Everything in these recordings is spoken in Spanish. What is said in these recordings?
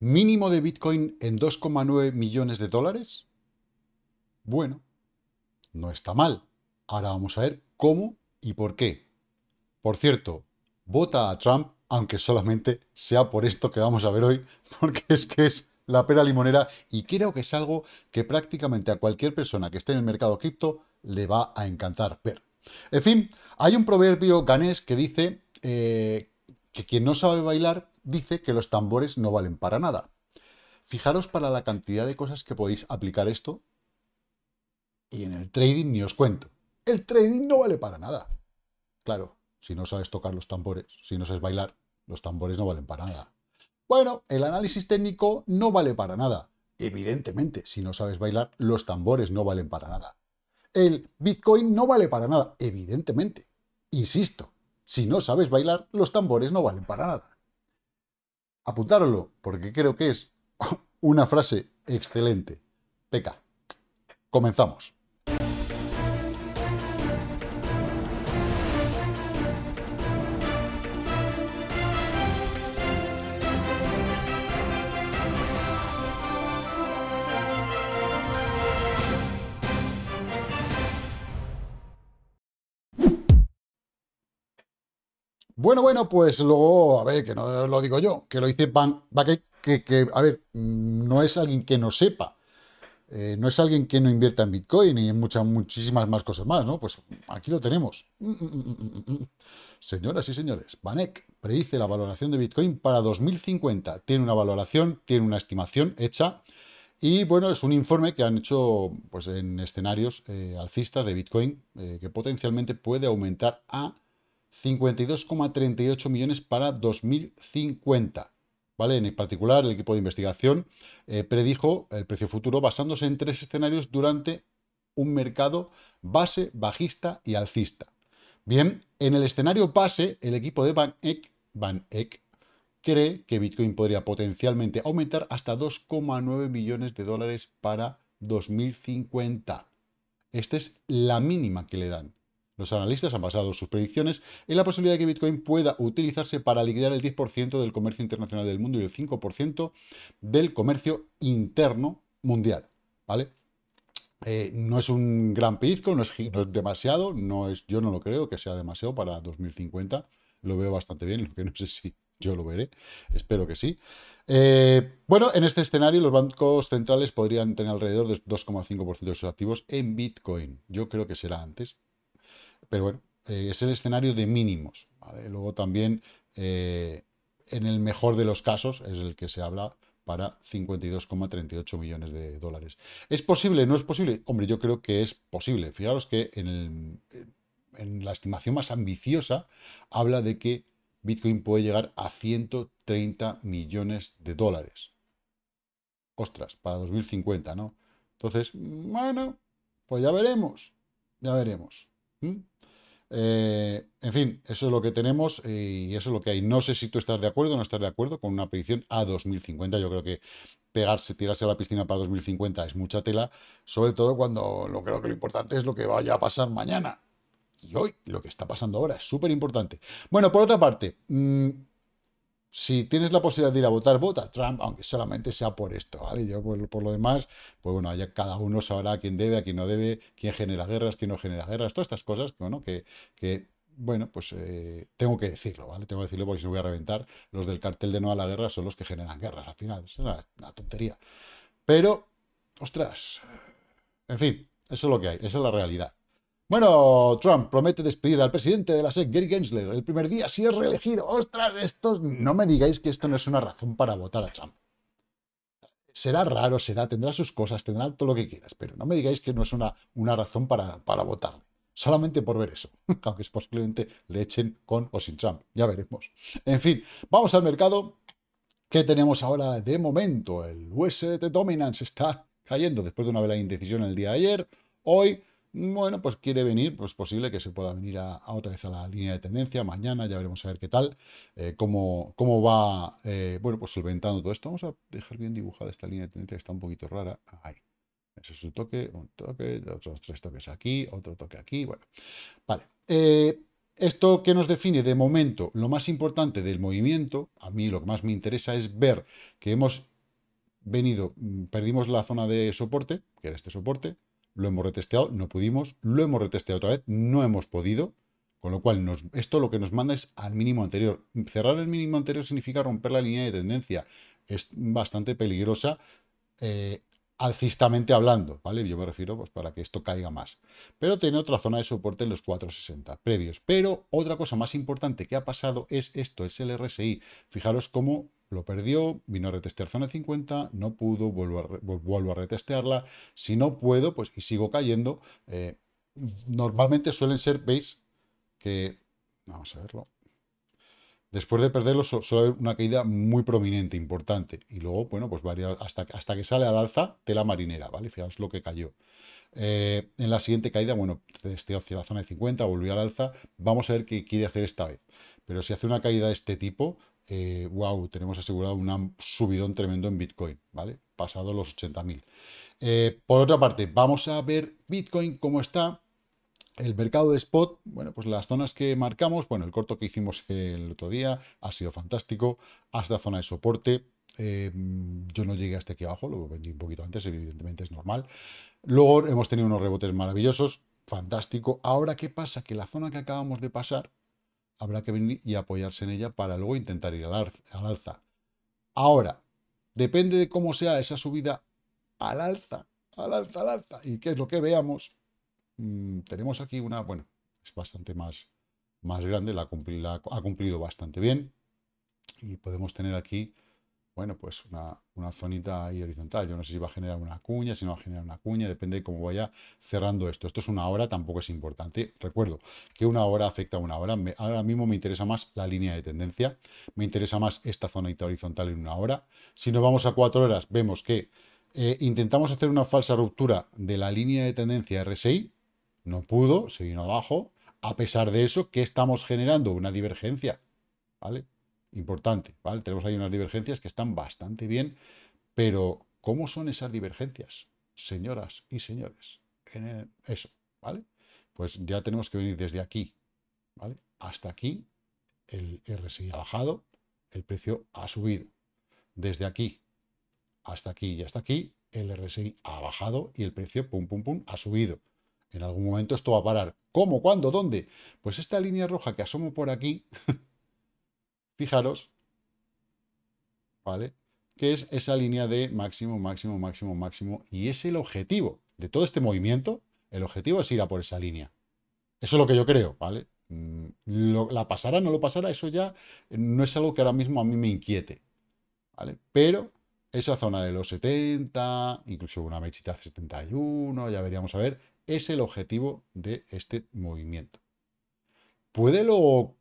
mínimo de Bitcoin en 2,9 millones de dólares? Bueno, no está mal. Ahora vamos a ver cómo y por qué. Por cierto, vota a Trump, aunque solamente sea por esto que vamos a ver hoy, porque es que es la pera limonera y creo que es algo que prácticamente a cualquier persona que esté en el mercado cripto le va a encantar ver. En fin, hay un proverbio ganés que dice eh, que quien no sabe bailar dice que los tambores no valen para nada. Fijaros para la cantidad de cosas que podéis aplicar esto y en el trading ni os cuento. El trading no vale para nada. Claro, si no sabes tocar los tambores, si no sabes bailar, los tambores no valen para nada. Bueno, el análisis técnico no vale para nada. Evidentemente, si no sabes bailar, los tambores no valen para nada. El Bitcoin no vale para nada, evidentemente. Insisto, si no sabes bailar, los tambores no valen para nada apuntarlo, porque creo que es una frase excelente. Peca, comenzamos. Bueno, bueno, pues luego, a ver, que no lo digo yo, que lo dice Van, que, a ver, no es alguien que no sepa. Eh, no es alguien que no invierta en Bitcoin y en muchas, muchísimas más cosas más, ¿no? Pues aquí lo tenemos. Mm, mm, mm, Señoras y señores, Banek predice la valoración de Bitcoin para 2050. Tiene una valoración, tiene una estimación hecha y, bueno, es un informe que han hecho pues, en escenarios eh, alcistas de Bitcoin eh, que potencialmente puede aumentar a 52,38 millones para 2050. ¿Vale? En particular, el equipo de investigación eh, predijo el precio futuro basándose en tres escenarios durante un mercado base, bajista y alcista. Bien, en el escenario base, el equipo de Van Van Eck cree que Bitcoin podría potencialmente aumentar hasta 2,9 millones de dólares para 2050. Esta es la mínima que le dan. Los analistas han basado sus predicciones en la posibilidad de que Bitcoin pueda utilizarse para liquidar el 10% del comercio internacional del mundo y el 5% del comercio interno mundial. ¿Vale? Eh, no es un gran pizco, no es, demasiado, no es, yo no lo creo que sea demasiado para 2050. Lo veo bastante bien, lo que no sé si yo lo veré, espero que sí. Eh, bueno, en este escenario los bancos centrales podrían tener alrededor de 2,5% de sus activos en Bitcoin. Yo creo que será antes, pero bueno, eh, es el escenario de mínimos. Luego también, eh, en el mejor de los casos, es el que se habla para 52,38 millones de dólares. ¿Es posible? ¿No es posible? Hombre, yo creo que es posible. Fijaros que en, la estimación más ambiciosa habla de que Bitcoin puede llegar a 130 millones de dólares. Ostras, para 2050, ¿no? Entonces, bueno, pues ya veremos, ya veremos. Eh, en fin, eso es lo que tenemos y eso es lo que hay. No sé si tú estás de acuerdo o no estás de acuerdo con una predicción a 2050. Yo creo que pegarse, tirarse a la piscina para 2050 es mucha tela, sobre todo cuando lo creo que lo importante es lo que vaya a pasar mañana. Y hoy, lo que está pasando ahora es súper importante. Bueno, por otra parte, mm, si tienes la posibilidad de ir a votar, vota Trump, aunque solamente sea por esto, ¿vale? Yo por, por, lo demás, pues bueno, ya cada uno sabrá quién debe, a quién no debe, quién genera guerras, quién no genera guerras, todas estas cosas, bueno, que, bueno, pues eh, tengo que decirlo, ¿vale? Tengo que decirlo porque si no voy a reventar, los del cartel de no a la guerra son los que generan guerras al final, es una tontería. Pero, ostras, en fin, eso es lo que hay, esa es la realidad. Bueno, Trump promete despedir al presidente de la SEC, Gary Gensler, el primer día si es reelegido. ¡Ostras, estos! No me digáis que esto no es una razón para votar a Trump. Será raro, será, tendrá sus cosas, tendrá todo lo que quieras, pero no me digáis que no es una, una razón para, para votarle. Solamente por ver eso, aunque posiblemente le echen con o sin Trump, ya veremos. En fin, vamos al mercado. ¿Qué tenemos ahora de momento? El USDT Dominance está cayendo después de una vela indecisión el día de ayer. Hoy bueno, pues quiere venir, pues posible que se pueda venir a, otra vez a la línea de tendencia mañana, ya veremos a ver qué tal, eh, cómo, cómo va, eh, bueno, pues solventando todo esto. Vamos a dejar bien dibujada esta línea de tendencia que está un poquito rara. Ahí. Ese es un toque, un toque, otros tres toques aquí, otro toque aquí, bueno. Vale. Eh, esto que nos define de momento lo más importante del movimiento, a mí lo que más me interesa es ver que hemos venido, mm, perdimos la zona de soporte, que era este soporte, lo hemos retesteado, no pudimos, lo hemos retesteado otra vez, no hemos podido, con lo cual nos, esto lo que nos manda es al mínimo anterior. Cerrar el mínimo anterior significa romper la línea de tendencia, es bastante peligrosa. Eh, alcistamente hablando, ¿vale? Yo me refiero pues, para que esto caiga más. Pero tiene otra zona de soporte en los 460 previos. Pero otra cosa más importante que ha pasado es esto, es el RSI. Fijaros cómo lo perdió, vino a retestear zona 50, no pudo, vuelvo a, a retestearla, si no puedo, pues y sigo cayendo. Eh, normalmente suelen ser, veis, que, vamos a verlo, después de perderlo suele haber una caída muy prominente, importante, y luego, bueno, pues varía hasta, hasta que sale al alza tela marinera, ¿vale? Fijaos lo que cayó. Eh, en la siguiente caída, bueno, testeó hacia la zona de 50, volvió al alza, vamos a ver qué quiere hacer esta vez. Pero si hace una caída de este tipo, wow, eh, tenemos asegurado un subidón tremendo en Bitcoin, ¿vale? Pasado los 80.000. Eh, por otra parte, vamos a ver Bitcoin cómo está. El mercado de spot, bueno, pues las zonas que marcamos, bueno, el corto que hicimos el otro día ha sido fantástico, hasta zona de soporte, eh, yo no llegué hasta aquí abajo, lo vendí un poquito antes, evidentemente es normal. Luego hemos tenido unos rebotes maravillosos, fantástico. Ahora, ¿qué pasa? Que la zona que acabamos de pasar, habrá que venir y apoyarse en ella para luego intentar ir al alza. Ahora, depende de cómo sea esa subida al alza, al alza, al alza, y qué es lo que veamos, mm, tenemos aquí una, bueno, es bastante más, más grande, la ha cumplido bastante bien, y podemos tener aquí bueno, pues una, zonita ahí horizontal. Yo no sé si va a generar una cuña, si no va a generar una cuña, depende de cómo vaya cerrando esto. Esto es una hora, tampoco es importante. Recuerdo que una hora afecta a una hora. ahora mismo me interesa más la línea de tendencia, me interesa más esta zonita horizontal en una hora. Si nos vamos a cuatro horas, vemos que eh, intentamos hacer una falsa ruptura de la línea de tendencia RSI, no pudo, se vino abajo. A pesar de eso, ¿qué estamos generando? Una divergencia, ¿vale? importante, ¿vale? Tenemos ahí unas divergencias que están bastante bien, pero ¿cómo son esas divergencias, señoras y señores? En eso, ¿vale? Pues ya tenemos que venir desde aquí, ¿vale? Hasta aquí el RSI ha bajado, el precio ha subido. Desde aquí hasta aquí y hasta aquí, el RSI ha bajado y el precio, pum, pum, pum, ha subido. En algún momento esto va a parar. ¿Cómo? ¿Cuándo? ¿Dónde? Pues esta línea roja que asomo por aquí Fijaros, ¿vale? Que es esa línea de máximo, máximo, máximo, máximo. Y es el objetivo de todo este movimiento. El objetivo es ir a por esa línea. Eso es lo que yo creo, ¿vale? Mm, la pasará, no lo pasará, eso ya no es algo que ahora mismo a mí me inquiete, ¿vale? Pero esa zona de los 70, incluso una mechita 71, ya veríamos a ver, es el objetivo de este movimiento. ¿Puede lo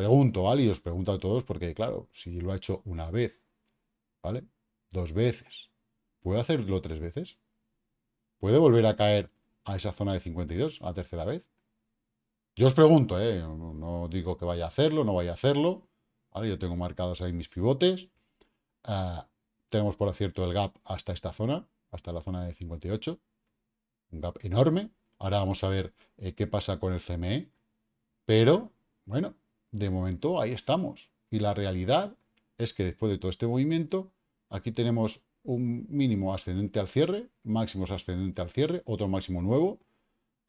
Pregunto, ¿vale? Y os pregunto a todos porque, claro, si lo ha hecho una vez, ¿vale? Dos veces. ¿Puede hacerlo tres veces? ¿Puede volver a caer a esa zona de 52 a la tercera vez? Yo os pregunto, ¿eh? No digo que vaya a hacerlo, no vaya a hacerlo. ¿Vale? Yo tengo marcados ahí mis pivotes. Ah, tenemos, por acierto, el gap hasta esta zona, hasta la zona de 58. Un gap enorme. Ahora vamos a ver eh, qué pasa con el CME. Pero, bueno, de momento ahí estamos. Y la realidad es que después de todo este movimiento, aquí tenemos un mínimo ascendente al cierre, máximos ascendente al cierre, otro máximo nuevo.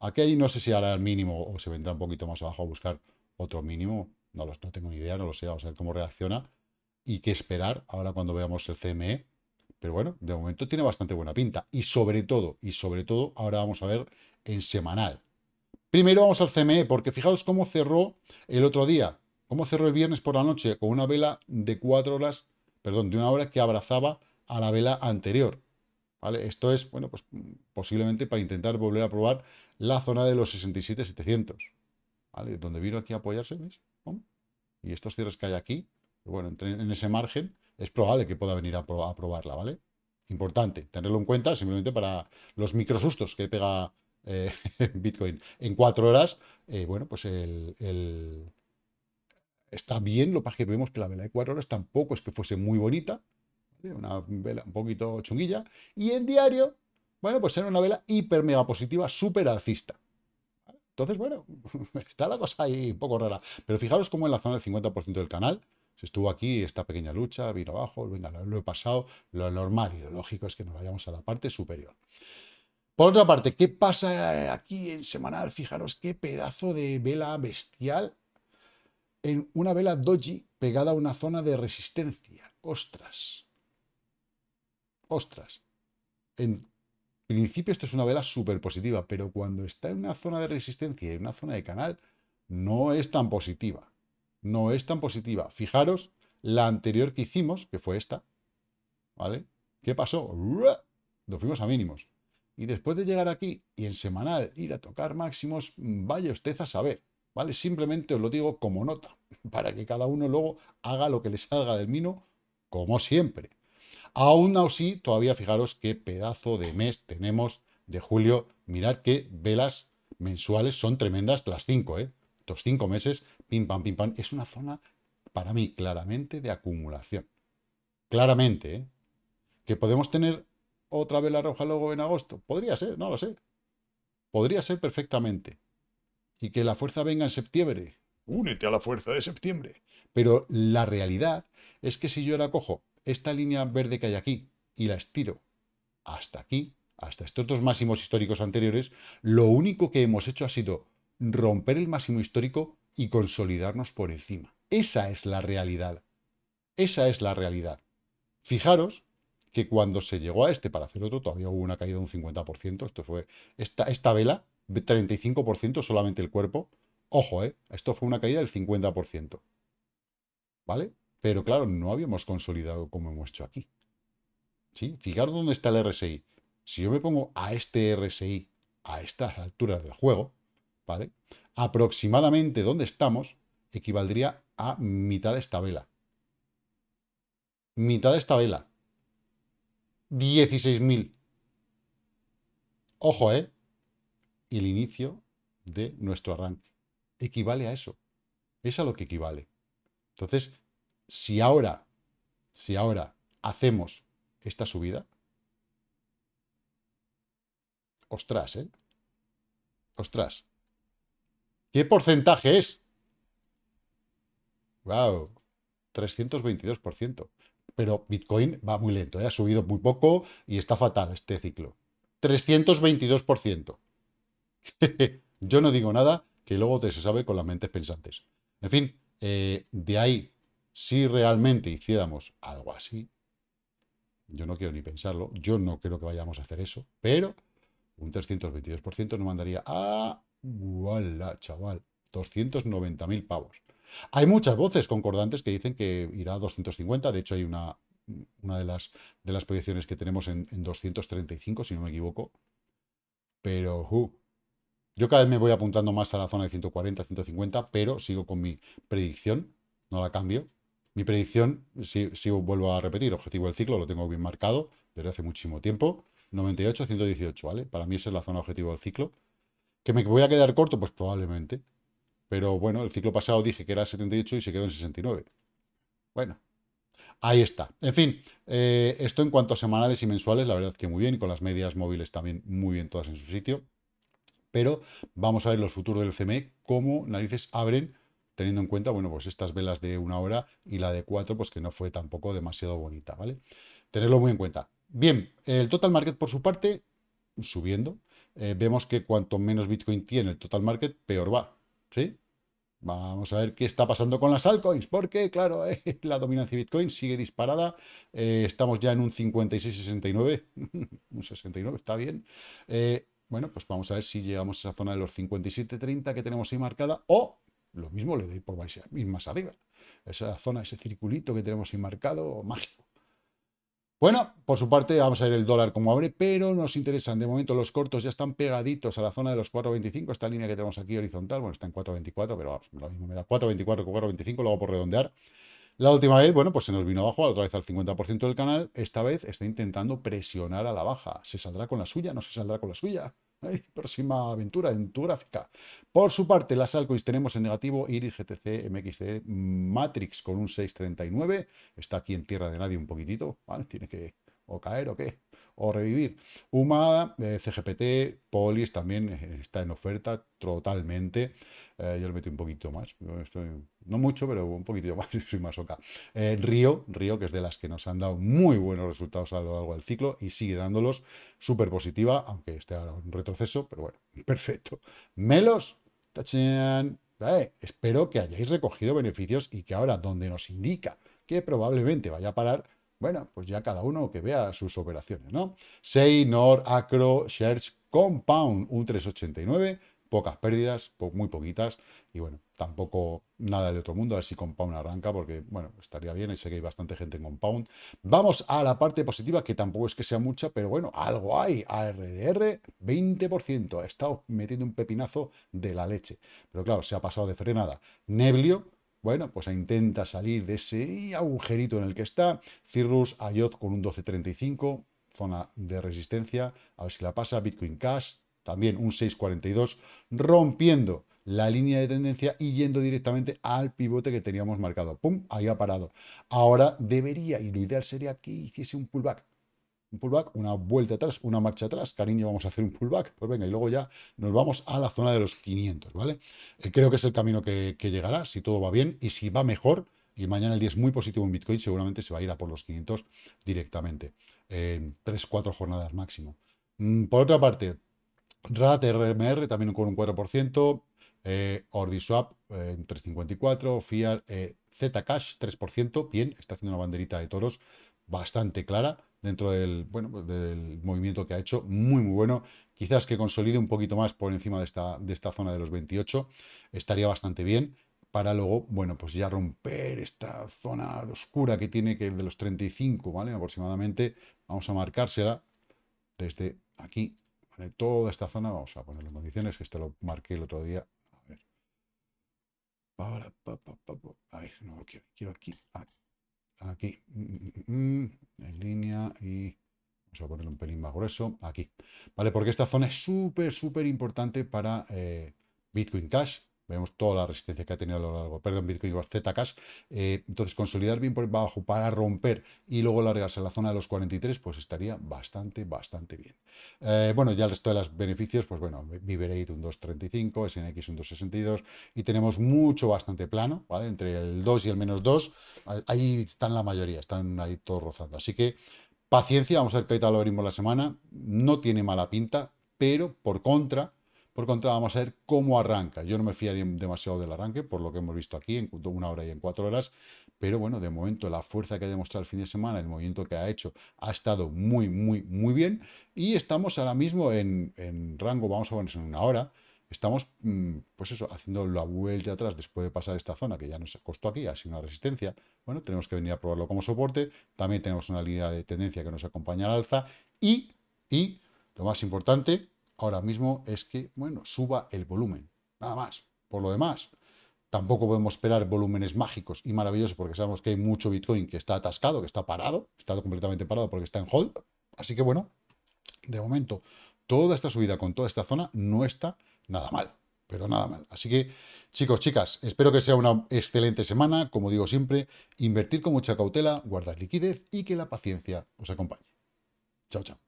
Aquí ahí no sé si hará el mínimo o se vendrá un poquito más abajo a buscar otro mínimo. No, los, no tengo ni idea, no lo sé. Vamos a ver cómo reacciona y qué esperar ahora cuando veamos el CME. Pero bueno, de momento tiene bastante buena pinta. Y sobre todo, y sobre todo, ahora vamos a ver en semanal. Primero vamos al CME, porque fijaos cómo cerró el otro día, cómo cerró el viernes por la noche, con una vela de cuatro horas, perdón, de una hora que abrazaba a la vela anterior. ¿Vale? Esto es, bueno, pues posiblemente para intentar volver a probar la zona de los 67,700, ¿vale? Donde vino aquí a apoyarse, ¿veis? Y estos cierres que hay aquí, bueno, en ese margen, es probable que pueda venir a, probarla, ¿vale? Importante, tenerlo en cuenta simplemente para los microsustos que pega eh, Bitcoin en cuatro horas, eh, bueno, pues el, está bien, lo que que vemos que la vela de cuatro horas tampoco es que fuese muy bonita, una vela un poquito chunguilla, y en diario, bueno, pues era una vela hiper mega positiva, súper alcista. Entonces, bueno, está la cosa ahí un poco rara. Pero fijaros cómo en la zona del 50% del canal se estuvo aquí esta pequeña lucha, vino abajo, lo he pasado. Lo normal y lo lógico es que nos vayamos a la parte superior. Por otra parte, ¿qué pasa eh, aquí en semanal? Fijaros qué pedazo de vela bestial en una vela doji pegada a una zona de resistencia. Ostras. Ostras. En principio esto es una vela súper positiva, pero cuando está en una zona de resistencia y en una zona de canal, no es tan positiva. No es tan positiva. Fijaros la anterior que hicimos, que fue esta. ¿Vale? ¿Qué pasó? Lo fuimos a mínimos. Y después de llegar aquí y en semanal ir a tocar máximos, mm, vaya usted a saber, ¿vale? Simplemente os lo digo como nota, para que cada uno luego haga lo que le salga del mino, como siempre. Aún así, todavía fijaros qué pedazo de mes tenemos de julio. Mirad qué velas mensuales son tremendas las cinco, ¿eh? Estos cinco meses, pim, pam, pim, pam. Es una zona, para mí, claramente de acumulación. Claramente, ¿eh? Que podemos tener otra vela roja luego en agosto. Podría ser, no lo sé. Podría ser perfectamente. Y que la fuerza venga en septiembre. Únete a la fuerza de septiembre. Pero la realidad es que si yo la cojo, esta línea verde que hay aquí, y la estiro hasta aquí, hasta estos dos máximos históricos anteriores, lo único que hemos hecho ha sido romper el máximo histórico y consolidarnos por encima. Esa es la realidad. Esa es la realidad. Fijaros que cuando se llegó a este para hacer otro, todavía hubo una caída de un 50%. Esto fue esta, esta vela, 35% solamente el cuerpo. Ojo, ¿eh? Esto fue una caída del 50%. ¿Vale? Pero claro, no habíamos consolidado como hemos hecho aquí. ¿Sí? Fijaros dónde está el RSI. Si yo me pongo a este RSI a estas alturas del juego, ¿vale? Aproximadamente donde estamos equivaldría a mitad de esta vela. Mitad de esta vela. 16.000. Ojo, ¿eh? Y el inicio de nuestro arranque. Equivale a eso. Es a lo que equivale. Entonces, si ahora, si ahora hacemos esta subida, ostras, ¿eh? Ostras. ¿Qué porcentaje es? ¡Wow! 322% pero Bitcoin va muy lento, ¿eh? ha subido muy poco y está fatal este ciclo. 322%. Yo no digo nada que luego te se sabe con las mentes pensantes. En fin, eh, de ahí, si realmente hiciéramos algo así, yo no quiero ni pensarlo, yo no creo que vayamos a hacer eso, pero un 322% nos mandaría a... ¡Wala, chaval! 290.000 pavos. Hay muchas voces concordantes que dicen que irá a 250, de hecho hay una, de, las, de las proyecciones que tenemos en, 235, si no me equivoco, pero uh, yo cada vez me voy apuntando más a la zona de 140, 150, pero sigo con mi predicción, no la cambio. Mi predicción, si, vuelvo a repetir, objetivo del ciclo, lo tengo bien marcado desde hace muchísimo tiempo, 98, 118, ¿vale? Para mí esa es la zona objetivo del ciclo. ¿Que me voy a quedar corto? Pues probablemente. Pero bueno, el ciclo pasado dije que era 78 y se quedó en 69. Bueno, ahí está. En fin, eh, esto en cuanto a semanales y mensuales, la verdad es que muy bien, y con las medias móviles también muy bien todas en su sitio. Pero vamos a ver los futuros del CME, cómo narices abren, teniendo en cuenta, bueno, pues estas velas de una hora y la de cuatro, pues que no fue tampoco demasiado bonita, ¿vale? Tenerlo muy en cuenta. Bien, el total market por su parte, subiendo. Eh, vemos que cuanto menos Bitcoin tiene el total market, peor va, ¿sí? Vamos a ver qué está pasando con las altcoins, porque, claro, eh, la dominancia de Bitcoin sigue disparada. Eh, estamos ya en un 56-69. un 69, está bien. Eh, bueno, pues vamos a ver si llegamos a esa zona de los 57-30 que tenemos ahí marcada, o lo mismo le doy por ir más arriba. Esa zona, ese circulito que tenemos ahí marcado, mágico. Bueno, por su parte, vamos a ver el dólar como abre, pero nos interesan de momento los cortos, ya están pegaditos a la zona de los 4.25, esta línea que tenemos aquí horizontal, bueno, está en 4.24, pero vamos, lo mismo me da 4.24 con 4.25, lo hago por redondear. La última vez, bueno, pues se nos vino abajo, otra vez al 50% del canal, esta vez está intentando presionar a la baja. ¿Se saldrá con la suya? ¿No se saldrá con la suya? Ay, próxima aventura, en tu gráfica. Por su parte, las altcoins tenemos en negativo Iris, GTC, MXD, Matrix con un 6.39. Está aquí en tierra de nadie un poquitito. ¿vale? Tiene que o caer o qué o revivir. Humada, eh, CGPT, Polis también eh, está en oferta totalmente. Eh, yo le meto un poquito más. no mucho, pero un poquito más. Soy más oca. Río, Río, que es de las que nos han dado muy buenos resultados a lo largo del ciclo y sigue dándolos súper positiva, aunque esté ahora un retroceso, pero bueno, perfecto. Melos, tachan. espero que hayáis recogido beneficios y que ahora, donde nos indica que probablemente vaya a parar, bueno, pues ya cada uno que vea sus operaciones, ¿no? NOR, Acro, Search, Compound, un 389, pocas pérdidas, muy poquitas, y bueno, tampoco nada del otro mundo, a ver si Compound arranca, porque bueno, estaría bien, y sé que hay bastante gente en Compound. Vamos a la parte positiva, que tampoco es que sea mucha, pero bueno, algo hay, ARDR 20%, ha estado metiendo un pepinazo de la leche, pero claro, se ha pasado de frenada. Neblio, bueno, pues intenta salir de ese agujerito en el que está. Cirrus, Ayoz con un 12.35, zona de resistencia. A ver si la pasa. Bitcoin Cash, también un 6.42, rompiendo la línea de tendencia y yendo directamente al pivote que teníamos marcado. ¡Pum! Ahí ha parado. Ahora debería, y lo ideal sería que hiciese un pullback un pullback, una vuelta atrás, una marcha atrás, cariño, vamos a hacer un pullback, pues venga, y luego ya nos vamos a la zona de los 500, ¿vale? Eh, creo que es el camino que, llegará, si todo va bien y si va mejor, y mañana el día es muy positivo en Bitcoin, seguramente se va a ir a por los 500 directamente, en 3, 4 jornadas máximo. Mm, por otra parte, RAT, RMR, también con un 4%, eh, OrdiSwap 3.54, eh, FIAR, eh, Zcash 3%, bien, está haciendo una banderita de toros bastante clara, dentro del, bueno, pues del movimiento que ha hecho, muy muy bueno, quizás que consolide un poquito más por encima de esta, de esta zona de los 28, estaría bastante bien, para luego, bueno, pues ya romper esta zona oscura que tiene, que es de los 35, ¿vale? Aproximadamente, vamos a marcársela desde aquí, Toda esta zona, vamos a ponerle condiciones, que este lo marqué el otro día, a ver. A ver, no, quiero, quiero aquí, aquí. Ah, aquí, mm, mm, mm, en línea y vamos a ponerle un pelín más grueso, aquí, ¿vale? Porque esta zona es súper, súper importante para eh, Bitcoin Cash Vemos toda la resistencia que ha tenido a lo largo, perdón, Bitcoin y ZK, eh, entonces, consolidar bien por abajo para romper y luego largarse a la zona de los 43, pues estaría bastante, bastante bien. Eh, bueno, ya el resto de los beneficios, pues bueno, Viverate un 2.35, SNX un 2.62 y tenemos mucho, bastante plano, ¿vale? Entre el 2 y el menos 2, ahí están la mayoría, están ahí todos rozando. Así que paciencia, vamos a ver qué tal lo la semana. No tiene mala pinta, pero por contra por contra, vamos a ver cómo arranca. Yo no me fiaría demasiado del arranque, por lo que hemos visto aquí, en una hora y en cuatro horas. Pero bueno, de momento la fuerza que ha demostrado el fin de semana, el movimiento que ha hecho, ha estado muy, muy, muy bien. Y estamos ahora mismo en, rango, vamos a ponerse en una hora. Estamos, mm, pues eso, haciendo la vuelta atrás después de pasar esta zona que ya nos costó aquí, ha sido una resistencia. Bueno, tenemos que venir a probarlo como soporte. También tenemos una línea de tendencia que nos acompaña al alza. Y, y lo más importante, ahora mismo es que, bueno, suba el volumen, nada más. Por lo demás, tampoco podemos esperar volúmenes mágicos y maravillosos porque sabemos que hay mucho Bitcoin que está atascado, que está parado, está completamente parado porque está en hold. Así que bueno, de momento, toda esta subida con toda esta zona no está nada mal, pero nada mal. Así que, chicos, chicas, espero que sea una excelente semana. Como digo siempre, invertir con mucha cautela, guardar liquidez y que la paciencia os acompañe. Chao, chao.